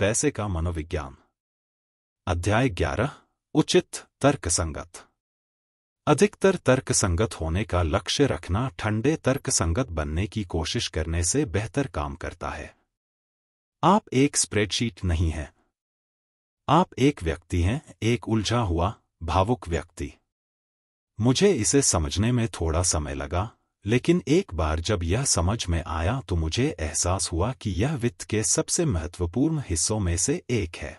पैसे का मनोविज्ञान अध्याय ग्यारह उचित तर्कसंगत अधिकतर तर्कसंगत होने का लक्ष्य रखना ठंडे तर्कसंगत बनने की कोशिश करने से बेहतर काम करता है आप एक स्प्रेडशीट नहीं हैं आप एक व्यक्ति हैं एक उलझा हुआ भावुक व्यक्ति मुझे इसे समझने में थोड़ा समय लगा लेकिन एक बार जब यह समझ में आया तो मुझे एहसास हुआ कि यह वित्त के सबसे महत्वपूर्ण हिस्सों में से एक है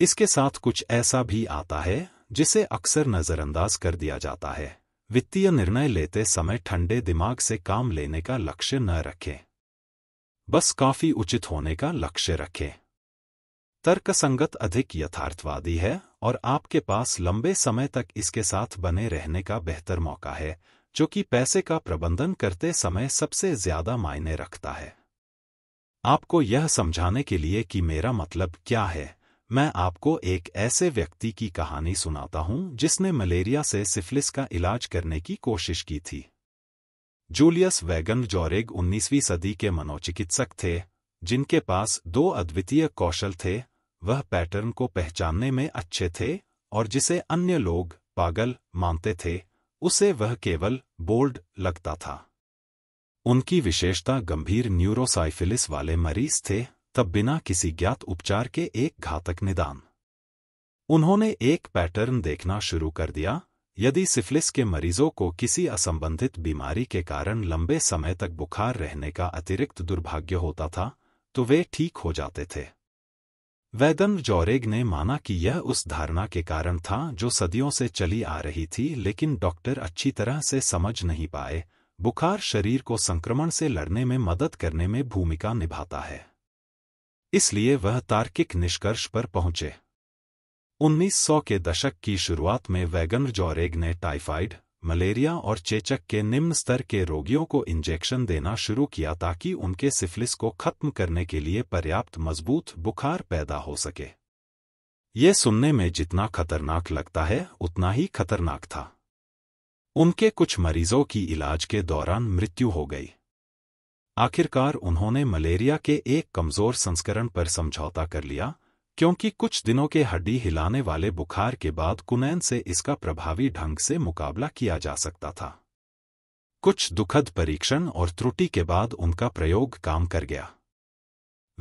इसके साथ कुछ ऐसा भी आता है जिसे अक्सर नज़रअंदाज कर दिया जाता है वित्तीय निर्णय लेते समय ठंडे दिमाग से काम लेने का लक्ष्य न रखें बस काफी उचित होने का लक्ष्य रखें तर्कसंगत अधिक यथार्थवादी है और आपके पास लंबे समय तक इसके साथ बने रहने का बेहतर मौका है जो कि पैसे का प्रबंधन करते समय सबसे ज्यादा मायने रखता है आपको यह समझाने के लिए कि मेरा मतलब क्या है मैं आपको एक ऐसे व्यक्ति की कहानी सुनाता हूं जिसने मलेरिया से सिफिलिस का इलाज करने की कोशिश की थी जूलियस वैगन जॉरेग 19वीं सदी के मनोचिकित्सक थे जिनके पास दो अद्वितीय कौशल थे वह पैटर्न को पहचानने में अच्छे थे और जिसे अन्य लोग पागल मानते थे उसे वह केवल बोल्ड लगता था उनकी विशेषता गंभीर न्यूरोसाइफिलिस वाले मरीज थे तब बिना किसी ज्ञात उपचार के एक घातक निदान उन्होंने एक पैटर्न देखना शुरू कर दिया यदि सिफिलिस के मरीजों को किसी असंबंधित बीमारी के कारण लंबे समय तक बुखार रहने का अतिरिक्त दुर्भाग्य होता था तो वे ठीक हो जाते थे वैदन जौरेग ने माना कि यह उस धारणा के कारण था जो सदियों से चली आ रही थी लेकिन डॉक्टर अच्छी तरह से समझ नहीं पाए बुखार शरीर को संक्रमण से लड़ने में मदद करने में भूमिका निभाता है इसलिए वह तार्किक निष्कर्ष पर पहुंचे 1900 के दशक की शुरुआत में वैगन जौरेग ने टाइफाइड मलेरिया और चेचक के निम्न स्तर के रोगियों को इंजेक्शन देना शुरू किया ताकि उनके सिफिलिस को खत्म करने के लिए पर्याप्त मजबूत बुखार पैदा हो सके ये सुनने में जितना खतरनाक लगता है उतना ही खतरनाक था उनके कुछ मरीजों की इलाज के दौरान मृत्यु हो गई आखिरकार उन्होंने मलेरिया के एक कमजोर संस्करण पर समझौता कर लिया क्योंकि कुछ दिनों के हड्डी हिलाने वाले बुखार के बाद कुनैन से इसका प्रभावी ढंग से मुकाबला किया जा सकता था कुछ दुखद परीक्षण और त्रुटि के बाद उनका प्रयोग काम कर गया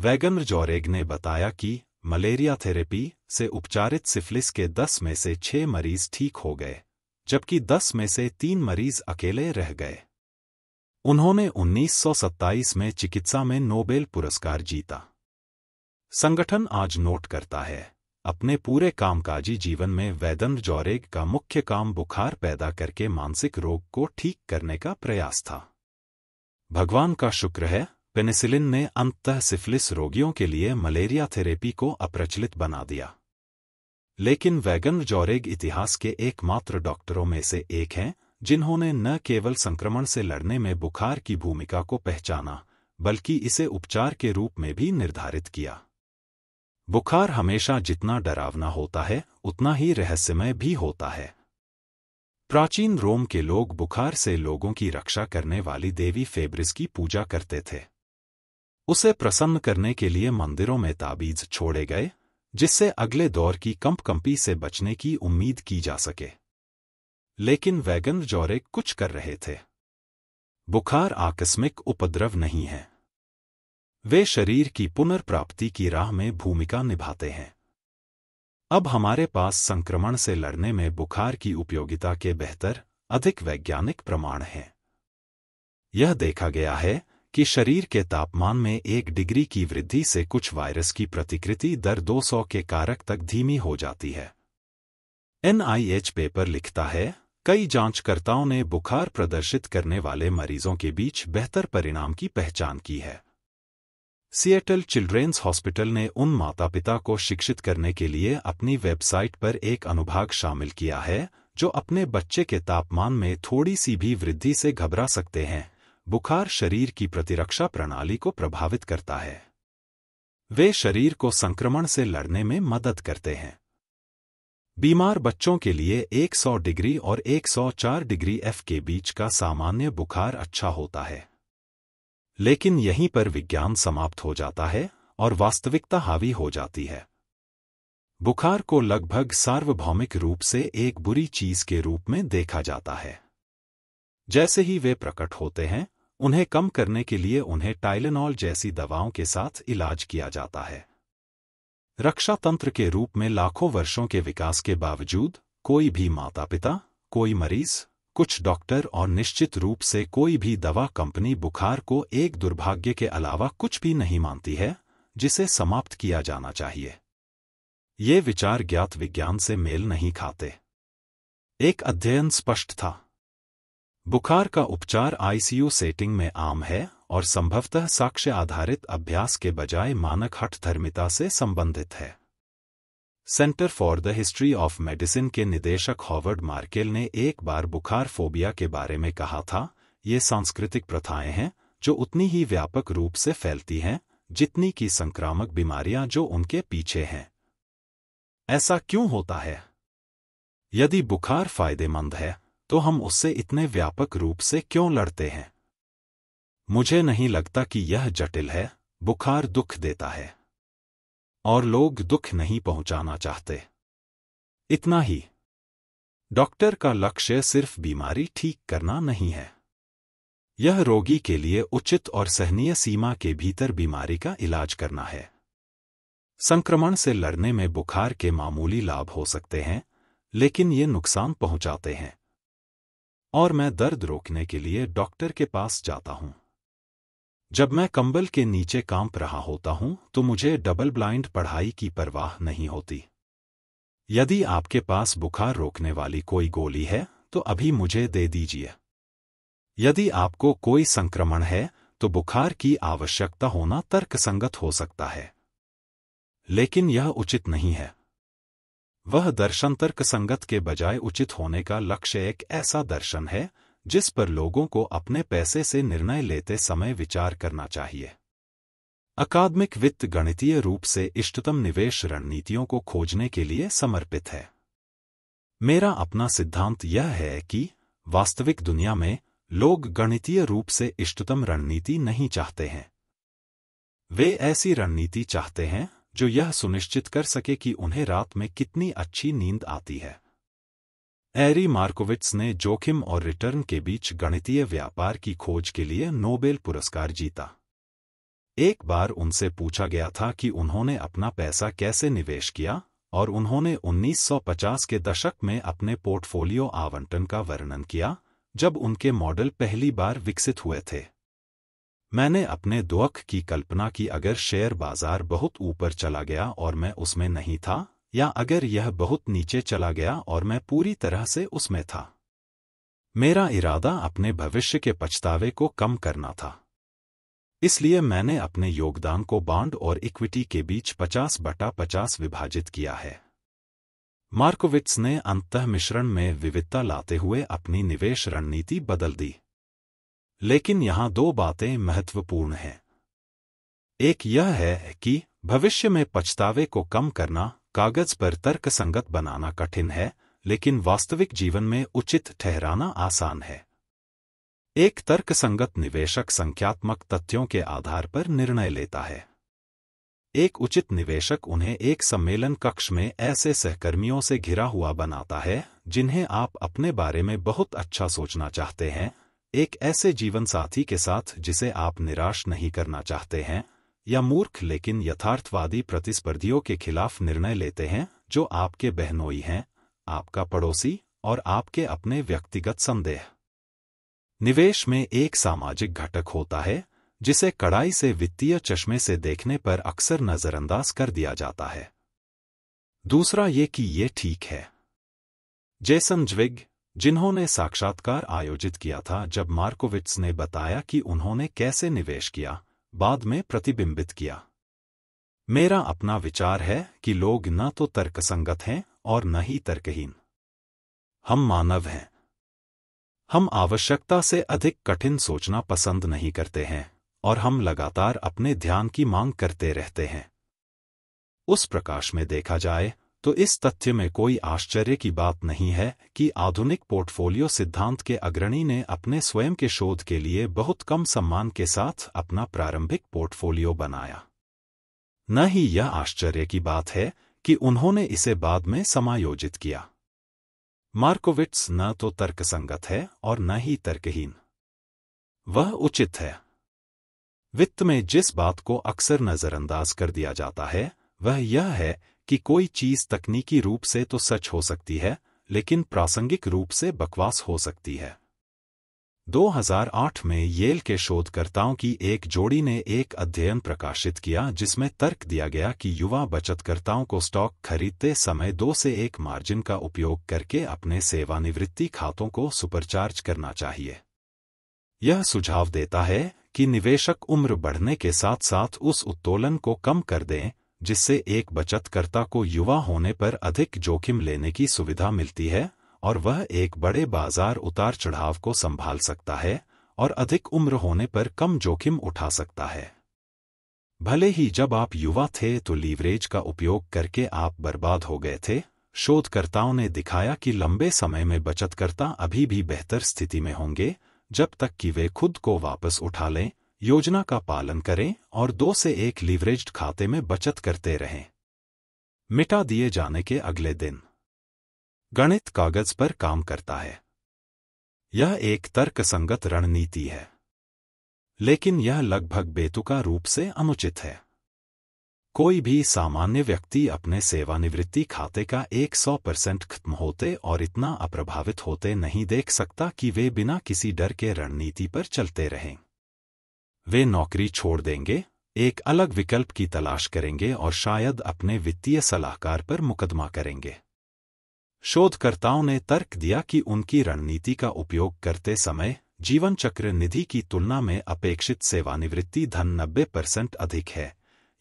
वैगन जौरेग ने बताया कि मलेरिया थेरेपी से उपचारित सिफिलिस के 10 में से 6 मरीज ठीक हो गए जबकि 10 में से तीन मरीज अकेले रह गए उन्होंने 1927 में चिकित्सा में नोबेल पुरस्कार जीता संगठन आज नोट करता है अपने पूरे कामकाजी जीवन में वैदन जौरेग का मुख्य काम बुखार पैदा करके मानसिक रोग को ठीक करने का प्रयास था भगवान का शुक्र है पेनिसिलिन ने अंततः सिफिलिस रोगियों के लिए मलेरिया थेरेपी को अप्रचलित बना दिया लेकिन वैगन जौरेग इतिहास के एकमात्र डॉक्टरों में से एक हैं जिन्होंने न केवल संक्रमण से लड़ने में बुखार की भूमिका को पहचाना बल्कि इसे उपचार के रूप में भी निर्धारित किया बुखार हमेशा जितना डरावना होता है उतना ही रहस्यमय भी होता है प्राचीन रोम के लोग बुखार से लोगों की रक्षा करने वाली देवी फेब्रिस की पूजा करते थे उसे प्रसन्न करने के लिए मंदिरों में ताबीज छोड़े गए जिससे अगले दौर की कंपकंपी से बचने की उम्मीद की जा सके लेकिन वैगन जौरे कुछ कर रहे थे बुखार आकस्मिक उपद्रव नहीं है वे शरीर की पुनर्प्राप्ति की राह में भूमिका निभाते हैं अब हमारे पास संक्रमण से लड़ने में बुखार की उपयोगिता के बेहतर अधिक वैज्ञानिक प्रमाण हैं यह देखा गया है कि शरीर के तापमान में एक डिग्री की वृद्धि से कुछ वायरस की प्रतिकृति दर 200 के कारक तक धीमी हो जाती है एनआईएच पेपर लिखता है कई जांचकर्ताओं ने बुखार प्रदर्शित करने वाले मरीजों के बीच बेहतर परिणाम की पहचान की है सिएटल चिल्ड्रेन्स हॉस्पिटल ने उन माता पिता को शिक्षित करने के लिए अपनी वेबसाइट पर एक अनुभाग शामिल किया है जो अपने बच्चे के तापमान में थोड़ी सी भी वृद्धि से घबरा सकते हैं बुखार शरीर की प्रतिरक्षा प्रणाली को प्रभावित करता है वे शरीर को संक्रमण से लड़ने में मदद करते हैं बीमार बच्चों के लिए 100 डिग्री और 104 डिग्री एफ के बीच का सामान्य बुखार अच्छा होता है लेकिन यहीं पर विज्ञान समाप्त हो जाता है और वास्तविकता हावी हो जाती है बुखार को लगभग सार्वभौमिक रूप से एक बुरी चीज के रूप में देखा जाता है जैसे ही वे प्रकट होते हैं उन्हें कम करने के लिए उन्हें टाइलेनॉल जैसी दवाओं के साथ इलाज किया जाता है रक्षा तंत्र के रूप में लाखों वर्षों के विकास के बावजूद कोई भी माता पिता कोई मरीज कुछ डॉक्टर और निश्चित रूप से कोई भी दवा कंपनी बुखार को एक दुर्भाग्य के अलावा कुछ भी नहीं मानती है जिसे समाप्त किया जाना चाहिए ये विचार ज्ञात विज्ञान से मेल नहीं खाते एक अध्ययन स्पष्ट था बुखार का उपचार आईसीयू सेटिंग में आम है और संभवतः साक्ष्य आधारित अभ्यास के बजाय मानक हठधर्मिता से संबंधित है centre for the history of medicine के निदेशक हॉवर्ड मार्केल ने एक बार बुखार फोबिया के बारे में कहा था ये सांस्कृतिक प्रथाएं हैं जो उतनी ही व्यापक रूप से फैलती हैं जितनी की संक्रामक बीमारियां जो उनके पीछे हैं ऐसा क्यों होता है यदि बुखार फायदेमंद है तो हम उससे इतने व्यापक रूप से क्यों लड़ते हैं मुझे नहीं लगता कि यह जटिल है बुखार दुख देता है और लोग दुख नहीं पहुंचाना चाहते इतना ही डॉक्टर का लक्ष्य सिर्फ बीमारी ठीक करना नहीं है यह रोगी के लिए उचित और सहनीय सीमा के भीतर बीमारी का इलाज करना है संक्रमण से लड़ने में बुखार के मामूली लाभ हो सकते हैं लेकिन ये नुकसान पहुंचाते हैं और मैं दर्द रोकने के लिए डॉक्टर के पास जाता हूं जब मैं कंबल के नीचे कांप रहा होता हूं तो मुझे डबल ब्लाइंड पढ़ाई की परवाह नहीं होती यदि आपके पास बुखार रोकने वाली कोई गोली है तो अभी मुझे दे दीजिए यदि आपको कोई संक्रमण है तो बुखार की आवश्यकता होना तर्कसंगत हो सकता है लेकिन यह उचित नहीं है वह दर्शन तर्कसंगत के बजाय उचित होने का लक्ष्य एक ऐसा दर्शन है जिस पर लोगों को अपने पैसे से निर्णय लेते समय विचार करना चाहिए अकादमिक वित्त गणितीय रूप से इष्टतम निवेश रणनीतियों को खोजने के लिए समर्पित है मेरा अपना सिद्धांत यह है कि वास्तविक दुनिया में लोग गणितीय रूप से इष्टतम रणनीति नहीं चाहते हैं वे ऐसी रणनीति चाहते हैं जो यह सुनिश्चित कर सके कि उन्हें रात में कितनी अच्छी नींद आती है एरी मार्कोविट्स ने जोखिम और रिटर्न के बीच गणितीय व्यापार की खोज के लिए नोबेल पुरस्कार जीता एक बार उनसे पूछा गया था कि उन्होंने अपना पैसा कैसे निवेश किया और उन्होंने 1950 के दशक में अपने पोर्टफोलियो आवंटन का वर्णन किया जब उनके मॉडल पहली बार विकसित हुए थे मैंने अपने दुख की कल्पना की अगर शेयर बाजार बहुत ऊपर चला गया और मैं उसमें नहीं था या अगर यह बहुत नीचे चला गया और मैं पूरी तरह से उसमें था मेरा इरादा अपने भविष्य के पछतावे को कम करना था इसलिए मैंने अपने योगदान को बांड और इक्विटी के बीच 50 बटा 50 विभाजित किया है मार्कोविट्स ने अंतः मिश्रण में विविधता लाते हुए अपनी निवेश रणनीति बदल दी लेकिन यहां दो बातें महत्वपूर्ण हैं एक यह है कि भविष्य में पछतावे को कम करना कागज पर तर्क संगत बनाना कठिन है लेकिन वास्तविक जीवन में उचित ठहराना आसान है एक तर्कसंगत निवेशक संख्यात्मक तथ्यों के आधार पर निर्णय लेता है एक उचित निवेशक उन्हें एक सम्मेलन कक्ष में ऐसे सहकर्मियों से घिरा हुआ बनाता है जिन्हें आप अपने बारे में बहुत अच्छा सोचना चाहते हैं एक ऐसे जीवन साथी के साथ जिसे आप निराश नहीं करना चाहते हैं या मूर्ख लेकिन यथार्थवादी प्रतिस्पर्धियों के खिलाफ निर्णय लेते हैं जो आपके बहनोई हैं आपका पड़ोसी और आपके अपने व्यक्तिगत संदेह निवेश में एक सामाजिक घटक होता है जिसे कड़ाई से वित्तीय चश्मे से देखने पर अक्सर नज़रअंदाज कर दिया जाता है दूसरा ये कि ये ठीक है जेसन ज्विग जिन्होंने साक्षात्कार आयोजित किया था जब मार्कोविट्स ने बताया कि उन्होंने कैसे निवेश किया बाद में प्रतिबिंबित किया मेरा अपना विचार है कि लोग न तो तर्कसंगत हैं और न ही तर्कहीन हम मानव हैं हम आवश्यकता से अधिक कठिन सोचना पसंद नहीं करते हैं और हम लगातार अपने ध्यान की मांग करते रहते हैं उस प्रकाश में देखा जाए तो इस तथ्य में कोई आश्चर्य की बात नहीं है कि आधुनिक पोर्टफोलियो सिद्धांत के अग्रणी ने अपने स्वयं के शोध के लिए बहुत कम सम्मान के साथ अपना प्रारंभिक पोर्टफोलियो बनाया न ही यह आश्चर्य की बात है कि उन्होंने इसे बाद में समायोजित किया मार्कोविट्स न तो तर्कसंगत है और न ही तर्कहीन वह उचित है वित्त में जिस बात को अक्सर नजरअंदाज कर दिया जाता है वह यह है कि कोई चीज तकनीकी रूप से तो सच हो सकती है लेकिन प्रासंगिक रूप से बकवास हो सकती है 2008 में येल के शोधकर्ताओं की एक जोड़ी ने एक अध्ययन प्रकाशित किया जिसमें तर्क दिया गया कि युवा बचतकर्ताओं को स्टॉक खरीदते समय दो से एक मार्जिन का उपयोग करके अपने सेवानिवृत्ति खातों को सुपरचार्ज करना चाहिए यह सुझाव देता है कि निवेशक उम्र बढ़ने के साथ साथ उस उत्तोलन को कम कर दें जिससे एक बचतकर्ता को युवा होने पर अधिक जोखिम लेने की सुविधा मिलती है और वह एक बड़े बाजार उतार चढ़ाव को संभाल सकता है और अधिक उम्र होने पर कम जोखिम उठा सकता है भले ही जब आप युवा थे तो लीवरेज का उपयोग करके आप बर्बाद हो गए थे शोधकर्ताओं ने दिखाया कि लंबे समय में बचतकर्ता अभी भी बेहतर स्थिति में होंगे जब तक कि वे खुद को वापस उठा लें योजना का पालन करें और दो से एक लीवरेज्ड खाते में बचत करते रहें मिटा दिए जाने के अगले दिन गणित कागज पर काम करता है यह एक तर्कसंगत रणनीति है लेकिन यह लगभग बेतुका रूप से अनुचित है कोई भी सामान्य व्यक्ति अपने सेवानिवृत्ति खाते का 100 परसेंट खत्म होते और इतना अप्रभावित होते नहीं देख सकता कि वे बिना किसी डर के रणनीति पर चलते रहें वे नौकरी छोड़ देंगे एक अलग विकल्प की तलाश करेंगे और शायद अपने वित्तीय सलाहकार पर मुकदमा करेंगे शोधकर्ताओं ने तर्क दिया कि उनकी रणनीति का उपयोग करते समय जीवन चक्र निधि की तुलना में अपेक्षित सेवानिवृत्ति धन 90 परसेंट अधिक है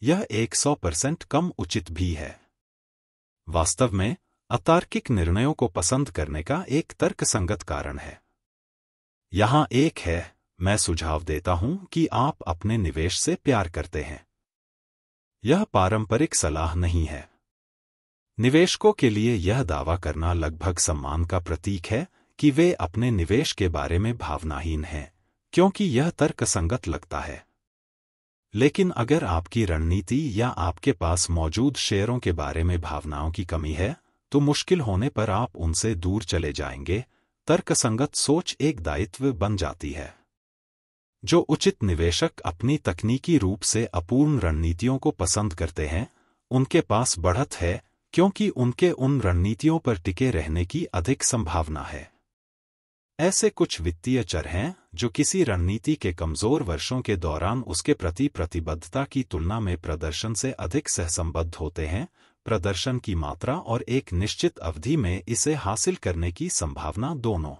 यह 100 परसेंट कम उचित भी है वास्तव में अतार्किक निर्णयों को पसंद करने का एक तर्कसंगत कारण है यहां एक है मैं सुझाव देता हूं कि आप अपने निवेश से प्यार करते हैं यह पारंपरिक सलाह नहीं है निवेशकों के लिए यह दावा करना लगभग सम्मान का प्रतीक है कि वे अपने निवेश के बारे में भावनाहीन हैं क्योंकि यह तर्कसंगत लगता है लेकिन अगर आपकी रणनीति या आपके पास मौजूद शेयरों के बारे में भावनाओं की कमी है तो मुश्किल होने पर आप उनसे दूर चले जाएंगे तर्कसंगत सोच एक दायित्व बन जाती है जो उचित निवेशक अपनी तकनीकी रूप से अपूर्ण रणनीतियों को पसंद करते हैं उनके पास बढ़त है क्योंकि उनके उन रणनीतियों पर टिके रहने की अधिक संभावना है ऐसे कुछ वित्तीय चर हैं जो किसी रणनीति के कमजोर वर्षों के दौरान उसके प्रति प्रतिबद्धता की तुलना में प्रदर्शन से अधिक सहसंबद्ध होते हैं प्रदर्शन की मात्रा और एक निश्चित अवधि में इसे हासिल करने की संभावना दोनों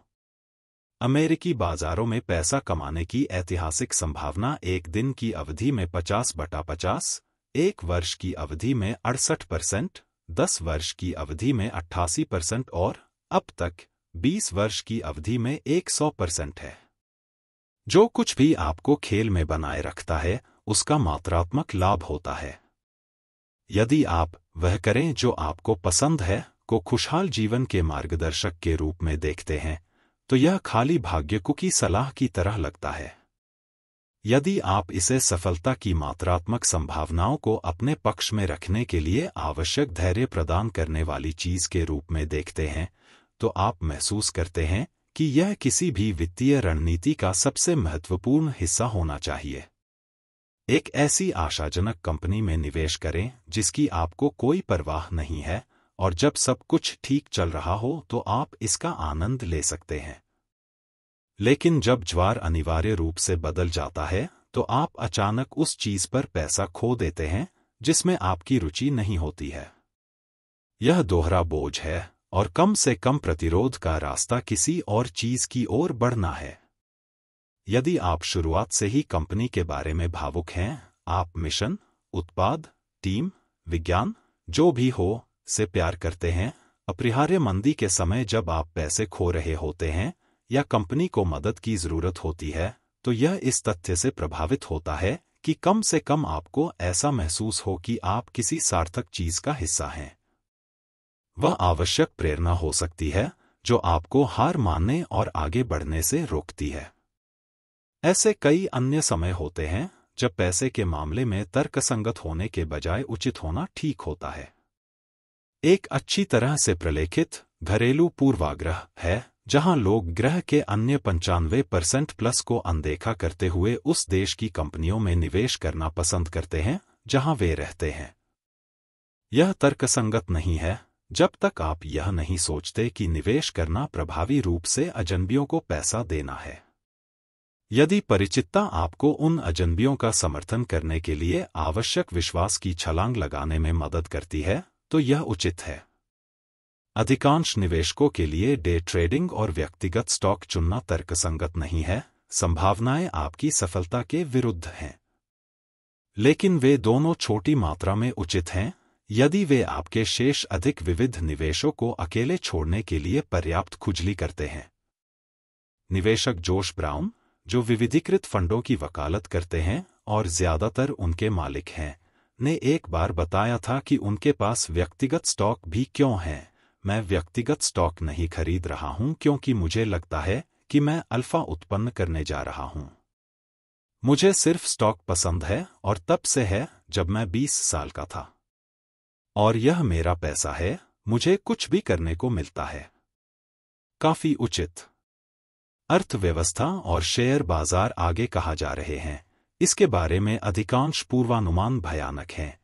अमेरिकी बाजारों में पैसा कमाने की ऐतिहासिक संभावना एक दिन की अवधि में 50 बटा 50, एक वर्ष की अवधि में अड़सठ परसेंट दस वर्ष की अवधि में अट्ठासी परसेंट और अब तक 20 वर्ष की अवधि में 100 परसेंट है जो कुछ भी आपको खेल में बनाए रखता है उसका मात्रात्मक लाभ होता है यदि आप वह करें जो आपको पसंद है को खुशहाल जीवन के मार्गदर्शक के रूप में देखते हैं तो यह खाली भाग्यको की सलाह की तरह लगता है यदि आप इसे सफलता की मात्रात्मक संभावनाओं को अपने पक्ष में रखने के लिए आवश्यक धैर्य प्रदान करने वाली चीज के रूप में देखते हैं तो आप महसूस करते हैं कि यह किसी भी वित्तीय रणनीति का सबसे महत्वपूर्ण हिस्सा होना चाहिए एक ऐसी आशाजनक कंपनी में निवेश करें जिसकी आपको कोई परवाह नहीं है और जब सब कुछ ठीक चल रहा हो तो आप इसका आनंद ले सकते हैं लेकिन जब ज्वार अनिवार्य रूप से बदल जाता है तो आप अचानक उस चीज पर पैसा खो देते हैं जिसमें आपकी रुचि नहीं होती है यह दोहरा बोझ है और कम से कम प्रतिरोध का रास्ता किसी और चीज की ओर बढ़ना है यदि आप शुरुआत से ही कंपनी के बारे में भावुक हैं आप मिशन उत्पाद टीम विज्ञान जो भी हो से प्यार करते हैं अपरिहार्य मंदी के समय जब आप पैसे खो रहे होते हैं या कंपनी को मदद की जरूरत होती है तो यह इस तथ्य से प्रभावित होता है कि कम से कम आपको ऐसा महसूस हो कि आप किसी सार्थक चीज का हिस्सा हैं वह आवश्यक प्रेरणा हो सकती है जो आपको हार मानने और आगे बढ़ने से रोकती है ऐसे कई अन्य समय होते हैं जब पैसे के मामले में तर्कसंगत होने के बजाय उचित होना ठीक होता है एक अच्छी तरह से प्रलेखित घरेलू पूर्वाग्रह है जहां लोग ग्रह के अन्य पंचानवे परसेंट प्लस को अनदेखा करते हुए उस देश की कंपनियों में निवेश करना पसंद करते हैं जहां वे रहते हैं यह तर्कसंगत नहीं है जब तक आप यह नहीं सोचते कि निवेश करना प्रभावी रूप से अजनबियों को पैसा देना है यदि परिचितता आपको उन अजनबियों का समर्थन करने के लिए आवश्यक विश्वास की छलांग लगाने में मदद करती है तो यह उचित है अधिकांश निवेशकों के लिए डे ट्रेडिंग और व्यक्तिगत स्टॉक चुनना तर्कसंगत नहीं है संभावनाएं आपकी सफलता के विरुद्ध हैं लेकिन वे दोनों छोटी मात्रा में उचित हैं यदि वे आपके शेष अधिक विविध निवेशों को अकेले छोड़ने के लिए पर्याप्त खुजली करते हैं निवेशक जोश ब्राउन जो विविधीकृत फंडों की वकालत करते हैं और ज्यादातर उनके मालिक हैं ने एक बार बताया था कि उनके पास व्यक्तिगत स्टॉक भी क्यों हैं मैं व्यक्तिगत स्टॉक नहीं खरीद रहा हूं क्योंकि मुझे लगता है कि मैं अल्फा उत्पन्न करने जा रहा हूं मुझे सिर्फ स्टॉक पसंद है और तब से है जब मैं 20 साल का था और यह मेरा पैसा है मुझे कुछ भी करने को मिलता है काफी उचित अर्थव्यवस्था और शेयर बाजार आगे कहा जा रहे हैं इसके बारे में अधिकांश पूर्वानुमान भयानक हैं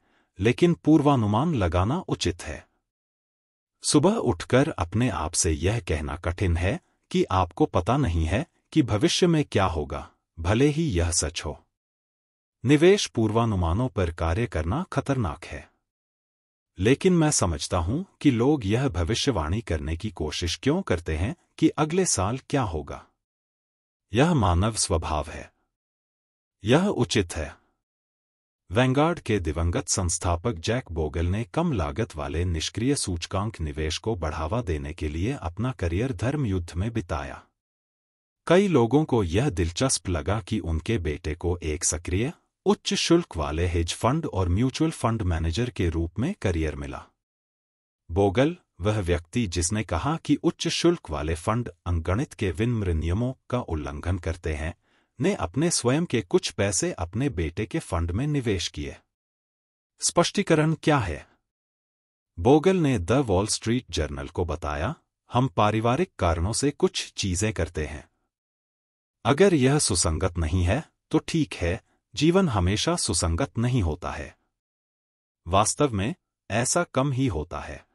लेकिन पूर्वानुमान लगाना उचित है सुबह उठकर अपने आप से यह कहना कठिन है कि आपको पता नहीं है कि भविष्य में क्या होगा भले ही यह सच हो निवेश पूर्वानुमानों पर कार्य करना खतरनाक है लेकिन मैं समझता हूं कि लोग यह भविष्यवाणी करने की कोशिश क्यों करते हैं कि अगले साल क्या होगा यह मानव स्वभाव है यह उचित है वैंगार्ड के दिवंगत संस्थापक जैक बोगल ने कम लागत वाले निष्क्रिय सूचकांक निवेश को बढ़ावा देने के लिए अपना करियर धर्म युद्ध में बिताया कई लोगों को यह दिलचस्प लगा कि उनके बेटे को एक सक्रिय उच्च शुल्क वाले हेज फंड और म्यूचुअल फंड मैनेजर के रूप में करियर मिला बोगल वह व्यक्ति जिसने कहा कि उच्च शुल्क वाले फंड अंगणित के विनम्र नियमों का उल्लंघन करते हैं ने अपने स्वयं के कुछ पैसे अपने बेटे के फंड में निवेश किए स्पष्टीकरण क्या है बोगल ने द वॉल स्ट्रीट जर्नल को बताया हम पारिवारिक कारणों से कुछ चीजें करते हैं अगर यह सुसंगत नहीं है तो ठीक है जीवन हमेशा सुसंगत नहीं होता है वास्तव में ऐसा कम ही होता है